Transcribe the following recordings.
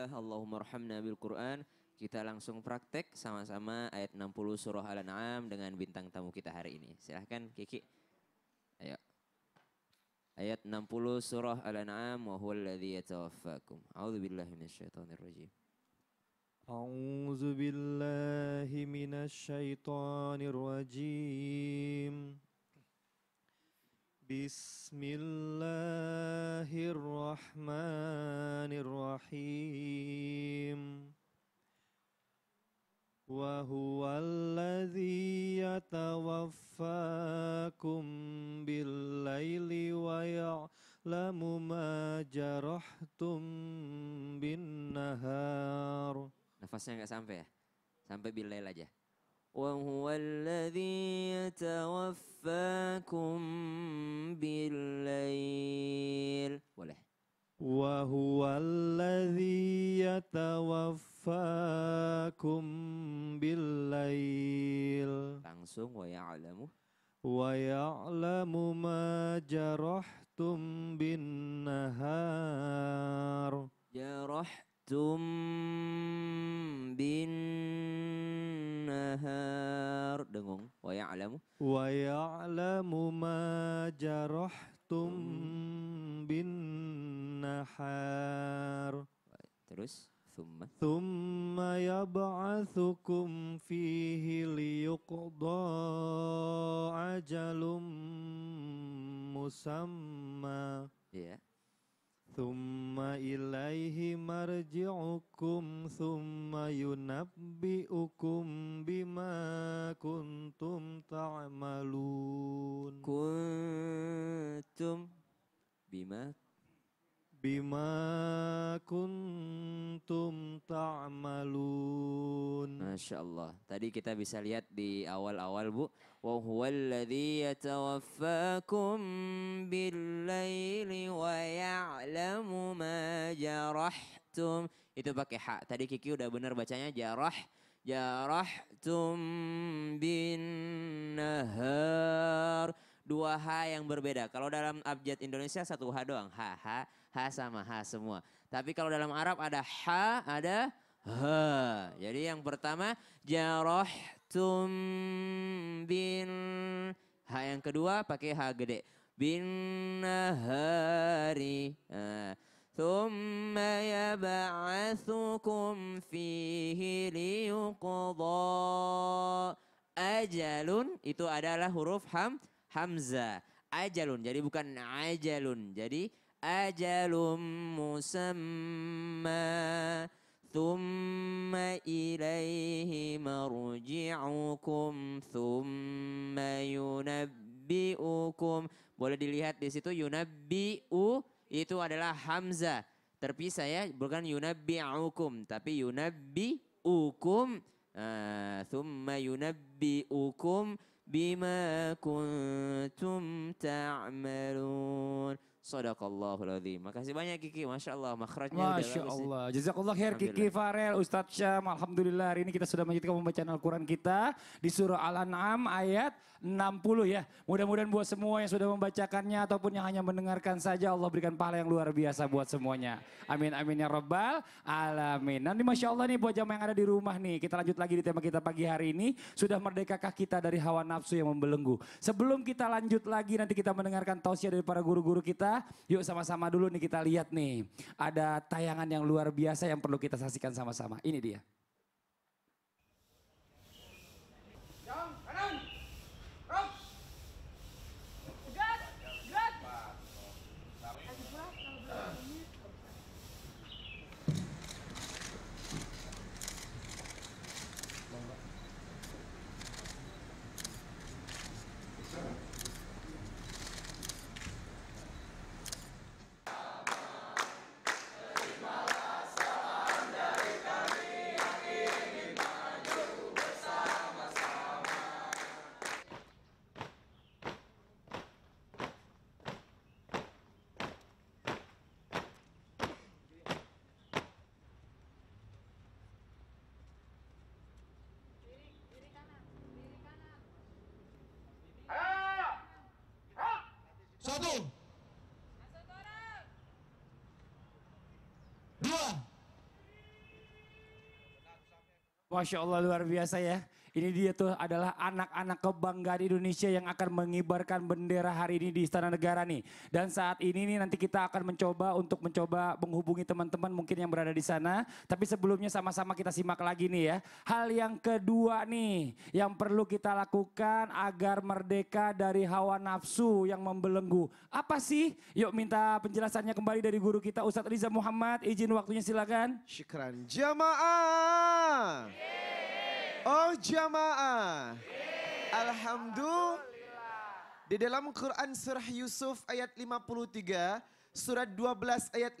Alhamdulillah Allahumma rahamna bil Quran. Kita langsung praktek sama-sama ayat 60 surah Al-An'am dengan bintang tamu kita hari ini. Silahkan Kiki. Ayo. Ayat 60 surah Al-An'am wa huwa alladhi yatawaffakum. A'udzu billahi minasyaitonir rajim. A'udzu billahi minasyaitonir rajim. Bismillahirrahmanirrahim wa huwa alladhi yatawaffakum billayli wa ya'lamu ma jarahtum bin nahar nafasnya nggak sampai ya sampai billayl aja وهو الذي يتوفاكم بالليل وهو الذي يتوفاكم بالليل langsung ويعلم ويعلم ما جرحتم بالنهار جرحتم بالنهار nahar dengung wa ya'lamu wa ya'lamu ma jarahtum hmm. bin nahar terus thumma thumma yab'atsukum fihi liyuqda ajalum musamma ya yeah. ثم إليه مرجعكم ثم ينبئكم بما كنتم تعملون كنتم بما بما kuntum ta'malun. Masya Allah. Tadi kita bisa lihat di awal-awal Bu, وهو الذي يتوفاكم بالليل ويعلم ما جرحتم itu pakai ha tadi Kiki udah benar bacanya jarah jarahtum bin nahar dua H yang berbeda. Kalau dalam abjad Indonesia satu H doang. H, H, H sama H semua. Tapi kalau dalam Arab ada H, ada H. Jadi yang pertama, jarah tum bin h yang kedua pakai h gede bin hari, thumma yab'atsukum fihi فيه ajalun itu adalah huruf ham hamzah ajalun jadi bukan ajalun jadi ajalum musamma ثم إليه مرجعكم ثم ينبئكم Boleh dilihat di situ yunabbi'u itu adalah hamza Terpisah ya, bukan yunabbi'ukum tapi yunabbi'ukum. Uh, thumma yunabbi'ukum bima kuntum ta'malun. Ta Sadaqallahul azim. Makasih banyak Kiki. Masya Allah. Makhrajnya Masya Allah. Jazakallah khair Kiki Farel. Ustadz Syam. Alhamdulillah. Hari ini kita sudah melanjutkan pembacaan Al-Quran kita. Di surah Al-An'am ayat 60 ya. Mudah-mudahan buat semua yang sudah membacakannya. Ataupun yang hanya mendengarkan saja. Allah berikan pahala yang luar biasa buat semuanya. Amin amin ya Rabbal. Alamin. Nanti Masya Allah nih buat jamaah yang ada di rumah nih. Kita lanjut lagi di tema kita pagi hari ini. Sudah merdekakah kita dari hawa nafsu yang membelenggu. Sebelum kita lanjut lagi. Nanti kita mendengarkan tausiah dari para guru-guru kita Yuk sama-sama dulu nih kita lihat nih. Ada tayangan yang luar biasa yang perlu kita saksikan sama-sama. Ini dia. Satu. Dua. Masya Allah luar biasa ya. Ini dia tuh adalah anak-anak kebanggaan Indonesia yang akan mengibarkan bendera hari ini di Istana Negara nih. Dan saat ini nih nanti kita akan mencoba untuk mencoba menghubungi teman-teman mungkin yang berada di sana. Tapi sebelumnya sama-sama kita simak lagi nih ya. Hal yang kedua nih yang perlu kita lakukan agar merdeka dari hawa nafsu yang membelenggu. Apa sih? Yuk minta penjelasannya kembali dari guru kita Ustadz Riza Muhammad. Izin waktunya silakan. Syukran jamaah. Yeah. Oh jamaah. Alhamdulillah. Di dalam Quran surah Yusuf ayat 53 surat 12 ayat 53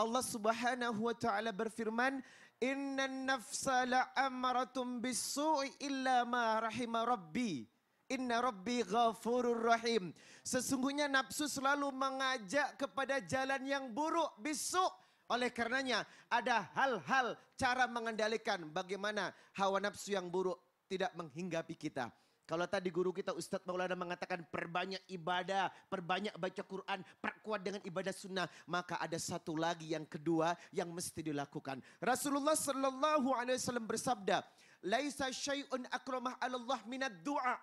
Allah Subhanahu wa taala berfirman Inna nafsa la'amaratun bisu'i illa ma rahima rabbi Inna Rabbi ghafurur rahim. Sesungguhnya nafsu selalu mengajak kepada jalan yang buruk, besok oleh karenanya ada hal-hal cara mengendalikan bagaimana hawa nafsu yang buruk tidak menghinggapi kita. Kalau tadi guru kita Ustadz Maulana mengatakan perbanyak ibadah, perbanyak baca Quran, perkuat dengan ibadah sunnah. Maka ada satu lagi yang kedua yang mesti dilakukan. Rasulullah Sallallahu Alaihi Wasallam bersabda, Laisa syai'un akramah Allah minat du'a.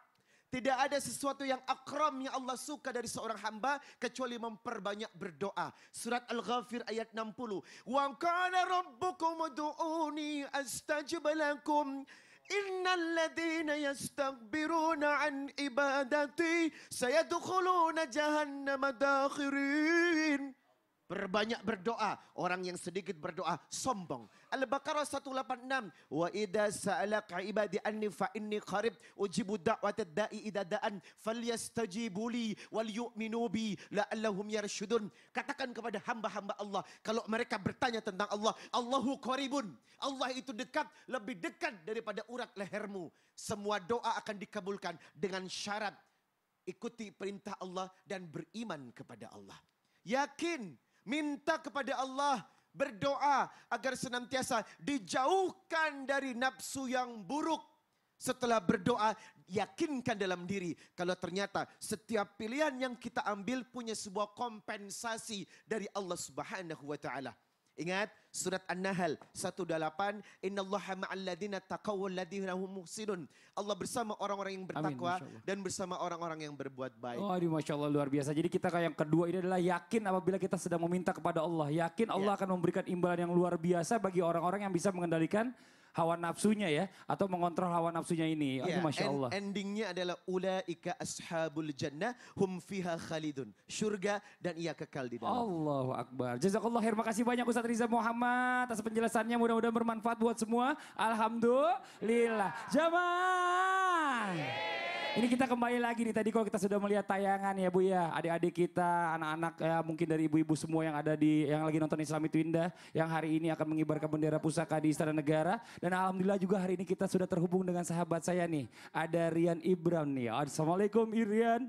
Tidak ada sesuatu yang akram yang Allah suka dari seorang hamba kecuali memperbanyak berdoa. Surat Al-Ghafir ayat 60. Wa kana rabbukum ud'uni astajib lakum. Inna alladhina yastakbiruna an ibadati sayadukhuluna jahannama dakhirin. Berbanyak berdoa. Orang yang sedikit berdoa sombong. Al-Baqarah 186. Wa idza sa'alaka ibadi anni fa inni qarib ujibu da'wata da'i idza da'an falyastajibu li wal yu'minu bi la'allahum yarsyudun. Katakan kepada hamba-hamba Allah kalau mereka bertanya tentang Allah, Allahu qaribun. Allah itu dekat, lebih dekat daripada urat lehermu. Semua doa akan dikabulkan dengan syarat ikuti perintah Allah dan beriman kepada Allah. Yakin Minta kepada Allah berdoa agar senantiasa dijauhkan dari nafsu yang buruk. Setelah berdoa, yakinkan dalam diri kalau ternyata setiap pilihan yang kita ambil punya sebuah kompensasi dari Allah Subhanahu wa Ingat surat An-Nahl 18 innallaha ladzina taqawwal ladzina hum muhsinun. Allah bersama orang-orang yang bertakwa Amin, dan bersama orang-orang yang berbuat baik. Oh, aduh, Masya Allah luar biasa. Jadi kita yang kedua ini adalah yakin apabila kita sedang meminta kepada Allah. Yakin Allah ya. akan memberikan imbalan yang luar biasa bagi orang-orang yang bisa mengendalikan hawa nafsunya ya atau mengontrol hawa nafsunya ini. Yeah. Aduh, ya, Masya End Allah. Endingnya adalah ulaika ashabul jannah hum fiha khalidun. Surga dan ia kekal di dalam. Allahu Akbar. Jazakallah khair. Makasih banyak Ustaz Riza Muhammad atas penjelasannya. Mudah-mudahan bermanfaat buat semua. Alhamdulillah. Jamaah. Yeah. Ini kita kembali lagi nih tadi kalau kita sudah melihat tayangan ya Bu ya, adik-adik kita, anak-anak ya mungkin dari ibu-ibu semua yang ada di yang lagi nonton Islam itu indah yang hari ini akan mengibarkan bendera pusaka di Istana Negara dan alhamdulillah juga hari ini kita sudah terhubung dengan sahabat saya nih, ada Rian Ibram nih. Assalamualaikum Irian.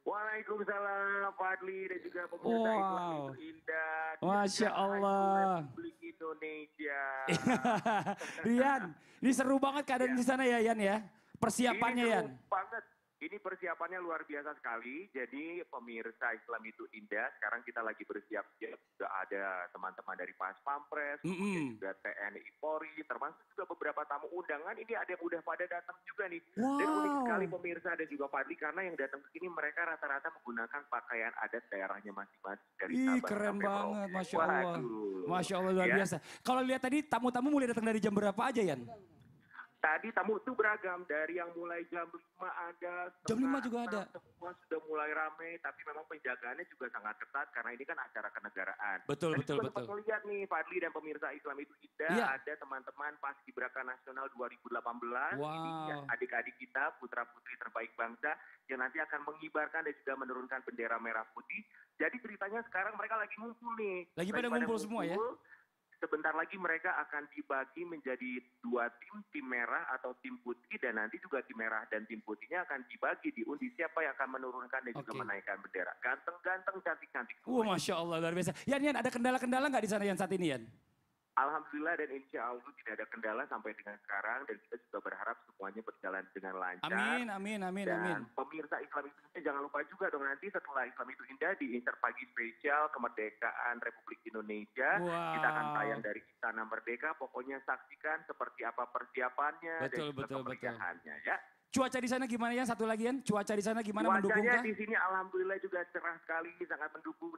Waalaikumsalam Fadli dan juga pemirsa wow. Islam itu indah. Masya Allah. Indonesia. Rian, ini seru banget keadaan ya. di sana ya Yan ya. Persiapannya ya. Banget. Ini persiapannya luar biasa sekali. Jadi pemirsa Islam itu indah. Sekarang kita lagi bersiap-siap. Sudah ada teman-teman dari Pas Pampres, mm -hmm. juga TNI Polri, termasuk juga beberapa tamu undangan. Ini ada yang udah pada datang juga nih. Wow. Dan unik sekali pemirsa dan juga Fadli karena yang datang ke sini mereka rata-rata menggunakan pakaian adat daerahnya masing-masing dari Ih, keren banget, Masya Allah. Masya Allah luar ya. biasa. Kalau lihat tadi tamu-tamu mulai datang dari jam berapa aja, ya? Tadi tamu itu beragam dari yang mulai jam 5 ada, jam 5 juga ada. Semua sudah mulai rame, tapi memang penjagaannya juga sangat ketat karena ini kan acara kenegaraan. Betul Tadi betul betul. Sempat lihat nih Fadli dan pemirsa Islam itu kita ya. ada teman-teman pas Braka Nasional 2018 wow. ini ya, adik-adik kita putra-putri terbaik bangsa yang nanti akan mengibarkan dan juga menurunkan bendera merah putih. Jadi ceritanya sekarang mereka lagi ngumpul nih. Lagi, lagi pada, pada ngumpul, ngumpul semua ya sebentar lagi mereka akan dibagi menjadi dua tim, tim merah atau tim putih dan nanti juga tim merah dan tim putihnya akan dibagi diundi siapa yang akan menurunkan dan okay. juga menaikkan bendera. Ganteng-ganteng, cantik-cantik. Wah, oh, Masya Allah, luar biasa. Yan, Yan, ada kendala-kendala nggak di sana yang saat ini Yan? Alhamdulillah dan insya Allah tidak ada kendala sampai dengan sekarang dan kita juga berharap semuanya berjalan dengan lancar. Amin, amin, amin, dan amin. pemirsa Islam itu jangan lupa juga dong nanti setelah Islam itu indah di Interpagi Pagi Spesial Kemerdekaan Republik Indonesia. Wow. Kita akan tayang dari Istana Merdeka. Pokoknya saksikan seperti apa persiapannya betul, dan betul, betul. ya. Cuaca di sana gimana ya? Satu lagi ya, cuaca di sana gimana Cuacanya mendukung? Cuacanya di sini alhamdulillah juga cerah sekali, sangat mendukung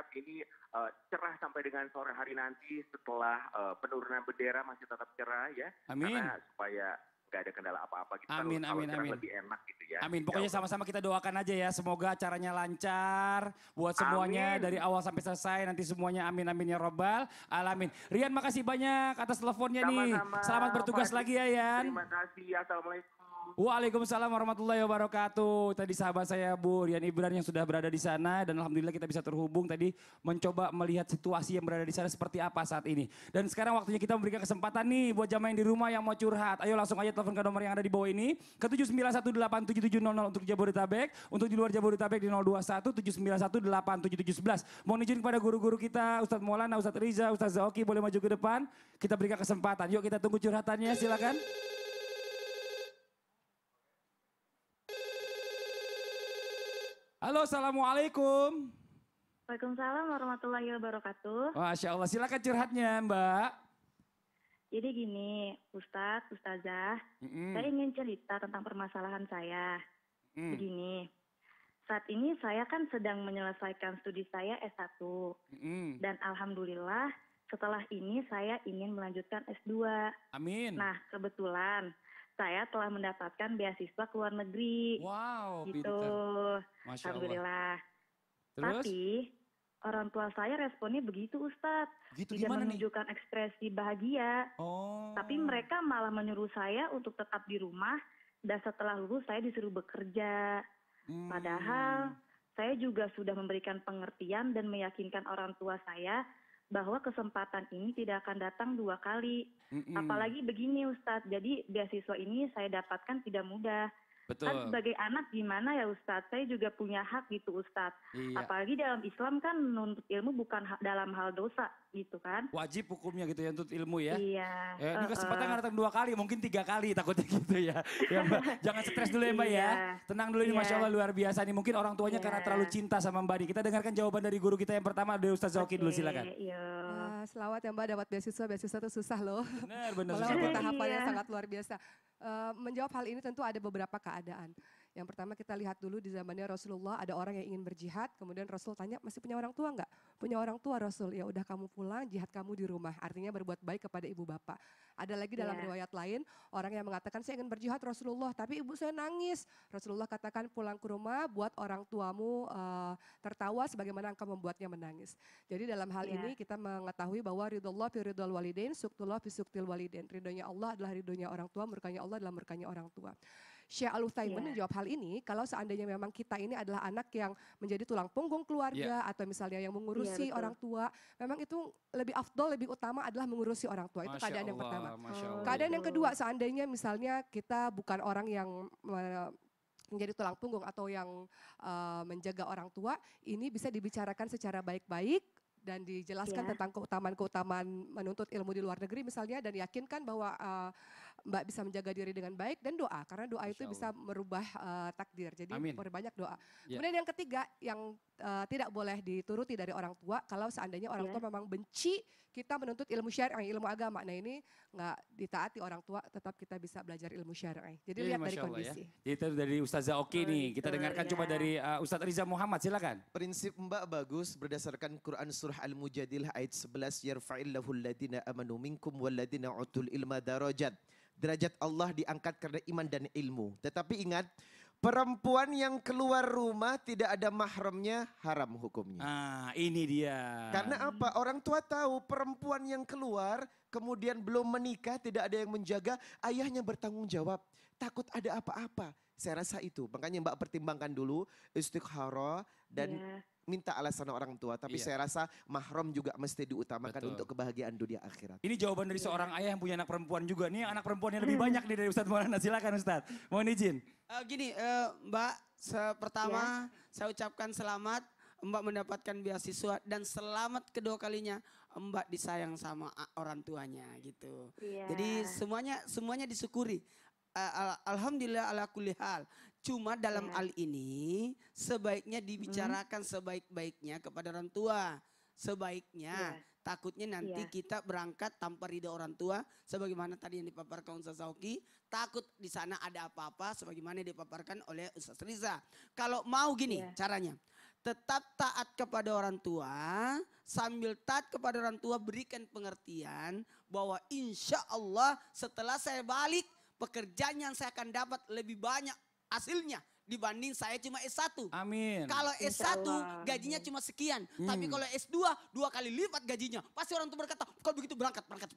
harap ini eh, cerah sampai dengan sore hari nanti setelah eh, penurunan bendera masih tetap cerah ya. Amin. Karena supaya nggak ada kendala apa-apa gitu. Amin, kalau, amin, kalau amin. Lebih enak gitu ya. Amin. Ya Pokoknya sama-sama kita doakan aja ya. Semoga acaranya lancar buat semuanya amin. dari awal sampai selesai. Nanti semuanya amin amin ya robbal alamin. Rian makasih banyak atas teleponnya sama -sama. nih. Selamat bertugas Mas, lagi ya Yan. Terima kasih. Assalamualaikum. Waalaikumsalam warahmatullahi wabarakatuh. Tadi sahabat saya Bu Rian Ibran yang sudah berada di sana dan alhamdulillah kita bisa terhubung tadi mencoba melihat situasi yang berada di sana seperti apa saat ini. Dan sekarang waktunya kita memberikan kesempatan nih buat jamaah yang di rumah yang mau curhat. Ayo langsung aja telepon ke nomor yang ada di bawah ini ke 7918770 untuk Jabodetabek, untuk di luar Jabodetabek di 0217918717. Mohon izin kepada guru-guru kita Ustadz Maulana, Ustadz Riza, Ustadz Zaoki boleh maju ke depan. Kita berikan kesempatan. Yuk kita tunggu curhatannya silakan. Halo, assalamualaikum. Waalaikumsalam warahmatullahi wabarakatuh. Masya Allah, silakan curhatnya Mbak. Jadi gini, Ustadz, Ustazah, mm -hmm. saya ingin cerita tentang permasalahan saya. Mm. Begini, saat ini saya kan sedang menyelesaikan studi saya S1. Mm -hmm. Dan Alhamdulillah setelah ini saya ingin melanjutkan S2. Amin. Nah kebetulan saya telah mendapatkan beasiswa ke luar negeri. Wow, gitu. Alhamdulillah. Terus? Tapi orang tua saya responnya begitu Ustadz. Gitu Tidak menunjukkan nih? ekspresi bahagia. Oh. Tapi mereka malah menyuruh saya untuk tetap di rumah dan setelah lulus saya disuruh bekerja. Hmm. Padahal saya juga sudah memberikan pengertian dan meyakinkan orang tua saya bahwa kesempatan ini tidak akan datang dua kali. Mm-mm. Apalagi begini Ustadz, jadi beasiswa ini saya dapatkan tidak mudah. Kan Betul. Kan sebagai anak gimana ya Ustadz, saya juga punya hak gitu Ustadz. Iya. Apalagi dalam Islam kan menuntut ilmu bukan dalam hal dosa, gitu kan. Wajib hukumnya gitu ya untuk ilmu ya. Iya. Ya, ini kesempatan uh, datang dua kali, mungkin tiga kali takutnya gitu ya. ya Mbak, jangan stres dulu ya Mbak ya. iya. ya. Tenang dulu ini iya. Masya Allah luar biasa nih. Mungkin orang tuanya iya. karena terlalu cinta sama Mbak Di. Kita dengarkan jawaban dari guru kita yang pertama dari Ustaz Zoki okay, dulu silakan. Iya. selawat ya Mbak dapat beasiswa, beasiswa itu susah loh. Benar, benar. Walaupun tahapannya iya. sangat luar biasa. Uh, menjawab hal ini tentu ada beberapa keadaan. Yang pertama kita lihat dulu di zamannya Rasulullah ada orang yang ingin berjihad, kemudian Rasul tanya masih punya orang tua enggak? Punya orang tua Rasul, ya udah kamu pulang, jihad kamu di rumah. Artinya berbuat baik kepada ibu bapak. Ada lagi dalam yeah. riwayat lain orang yang mengatakan saya ingin berjihad Rasulullah, tapi ibu saya nangis. Rasulullah katakan pulang ke rumah buat orang tuamu uh, tertawa sebagaimana engkau membuatnya menangis. Jadi dalam hal yeah. ini iya. kita mengetahui bahwa ridullah fi ridul walidain, suktullah fi suktil walidain. Ridhonya Allah adalah ridhonya orang tua, murkanya Allah adalah murkanya orang tua. Syekh Al Utsaimin yeah. menjawab iya. hal ini kalau seandainya memang kita ini adalah anak yang menjadi tulang punggung keluarga yeah. atau misalnya yang iya, mengurusi yeah, orang tua, memang itu lebih afdol, lebih utama adalah mengurusi orang tua. Itu Masya keadaan Allah, yang pertama. Keadaan yang kedua seandainya misalnya kita bukan orang yang menjadi tulang punggung atau yang uh, menjaga orang tua ini bisa dibicarakan secara baik-baik dan dijelaskan yeah. tentang keutamaan-keutamaan menuntut ilmu di luar negeri misalnya dan yakinkan bahwa uh, Mbak bisa menjaga diri dengan baik dan doa karena doa itu bisa merubah uh, takdir. Jadi Amin. perbanyak doa. Yeah. Kemudian yang ketiga yang uh, tidak boleh dituruti dari orang tua kalau seandainya orang yeah. tua memang benci kita menuntut ilmu syar'i, ilmu agama. Nah ini nggak ditaati orang tua, tetap kita bisa belajar ilmu syar'i. Jadi yeah, lihat dari kondisi. ya. Jadi itu dari Ustazah Oki oh, nih, kita dengarkan yeah. coba dari uh, eh, Ustadz Riza Muhammad, silakan. Prinsip Mbak bagus berdasarkan Quran surah Al-Mujadilah ayat 11 yarfa'illahu alladziina amanu minkum walladziina utul ilma darajat derajat Allah diangkat karena iman dan ilmu. Tetapi ingat, perempuan yang keluar rumah tidak ada mahramnya haram hukumnya. Ah, ini dia. Karena apa? Orang tua tahu perempuan yang keluar kemudian belum menikah, tidak ada yang menjaga, ayahnya bertanggung jawab. Takut ada apa-apa. Saya rasa itu. Makanya Mbak pertimbangkan dulu istikharah dan yeah. minta alasan orang tua. Tapi yeah. saya rasa mahram juga mesti diutamakan Betul. untuk kebahagiaan dunia akhirat. Ini jawaban dari yeah. seorang ayah yang punya anak perempuan juga. ini anak perempuan yang lebih hmm. banyak nih dari Ustadz Maulana. Silakan Ustadz. Mohon izin. Uh, gini uh, Mbak, pertama yeah. saya ucapkan selamat. Mbak mendapatkan beasiswa dan selamat kedua kalinya Mbak disayang sama orang tuanya gitu. Yeah. Jadi semuanya semuanya disyukuri. Eh, alhamdulillah ala kulli hal. Cuma dalam iya. hal ini sebaiknya dibicarakan hmm. sebaik-baiknya kepada orang tua. Sebaiknya yeah. takutnya nanti yeah. kita berangkat tanpa ridho orang tua sebagaimana tadi yang dipaparkan Ustaz Sauki, takut di sana ada apa-apa sebagaimana dipaparkan oleh Ustaz Riza. Kalau mau gini yeah. caranya. Tetap taat kepada orang tua, sambil taat kepada orang tua berikan pengertian bahwa insya Allah setelah saya balik pekerjaan yang saya akan dapat lebih banyak hasilnya dibanding saya cuma S1. Amin. Kalau S1 gajinya cuma sekian, hmm. tapi kalau S2 dua kali lipat gajinya. Pasti orang tua berkata, kalau begitu berangkat, berangkat."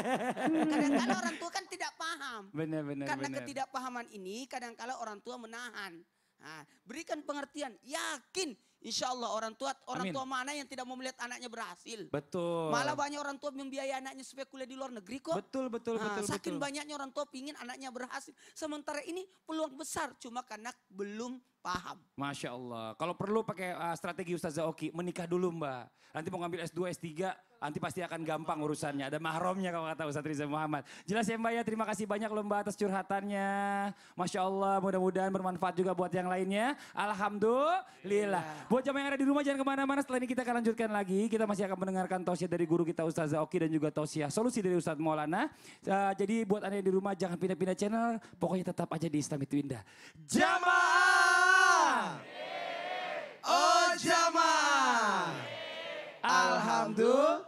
kadang-kadang orang tua kan tidak paham. Benar, benar, Karena benar. ketidakpahaman ini kadang-kala orang tua menahan. Nah, berikan pengertian, yakin Insya Allah orang tua orang Amin. tua mana yang tidak mau melihat anaknya berhasil? Betul. Malah banyak orang tua membiayai anaknya supaya kuliah di luar negeri kok. Betul betul nah, betul. Saking betul. banyaknya orang tua ingin anaknya berhasil. Sementara ini peluang besar cuma karena belum paham. Masya Allah. Kalau perlu pakai uh, strategi Ustazah Oki, menikah dulu Mbak. Nanti mau ngambil S2, S3, nanti pasti akan gampang urusannya. Ada mahramnya kalau kata Ustaz Riza Muhammad. Jelas ya Mbak ya, terima kasih banyak loh Mbak atas curhatannya. Masya Allah, mudah-mudahan bermanfaat juga buat yang lainnya. Alhamdulillah. Iya. Buat jamaah yang ada di rumah jangan kemana-mana. Setelah ini kita akan lanjutkan lagi. Kita masih akan mendengarkan tausiah dari guru kita Ustazah Oki dan juga tausiah solusi dari Ustaz Maulana. Uh, jadi buat anda yang di rumah jangan pindah-pindah channel. Pokoknya tetap aja di Islam itu indah. Jamaah! Oh jamaah! Alhamdulillah.